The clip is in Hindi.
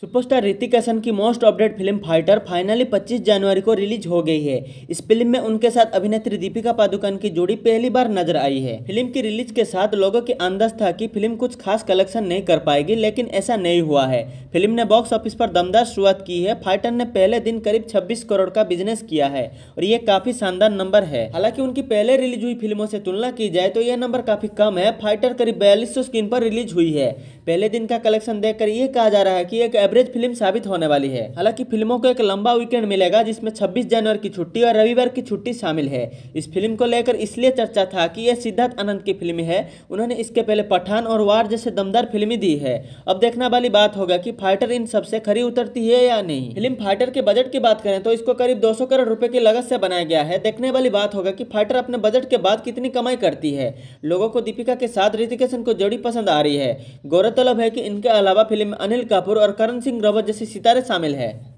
सुपरस्टार ऋतिक हसन की most update film Fighter finally 25 जनवरी को रिलीज हो गई है इस फिल्म में उनके साथ अभिनेत्री दीपिका पादुकोण की जोड़ी पहली बार नजर आई है फिल्म की रिलीज के साथ लोगों के अंदाज था कि फिल्म कुछ खास कलेक्शन नहीं कर पाएगी लेकिन ऐसा नहीं हुआ है फिल्म ने बॉक्स ऑफिस पर दमदार शुरुआत की है फाइटर ने पहले दिन करीब छब्बीस करोड़ का बिजनेस किया है और ये काफी शानदार नंबर है हालांकि उनकी पहले रिलीज हुई फिल्मों से तुलना की जाए तो यह नंबर काफी कम है फाइटर करीब बयालीस स्क्रीन पर रिलीज हुई है पहले दिन का कलेक्शन देखकर कर ये कहा जा रहा है कि एक एवरेज फिल्म साबित होने वाली है हालांकि फिल्मों को एक लंबा वीकेंड मिलेगा जिसमें 26 जनवरी की छुट्टी और रविवार की छुट्टी शामिल है इस फिल्म को लेकर इसलिए चर्चा था कि यह सिद्धार्थ आनंद की फिल्म है उन्होंने इसके पहले पठान और वार जैसे दमदार फिल्में दी है अब देखना वाली बात होगा की फाइटर इन सबसे खरी उतरती है या नहीं फिल्म फाइटर के बजट की बात करें तो इसको करीब दो करोड़ रूपए की लगत से बनाया गया है देखने वाली बात होगा की फाइटर अपने बजट के बाद कितनी कमाई करती है लोगों को दीपिका के साथ ऋतिकेशन को जोड़ी पसंद आ रही है गौरत गौरतलब है कि इनके अलावा फिल्म में अनिल कपूर और करण सिंह रावत जैसे सितारे शामिल हैं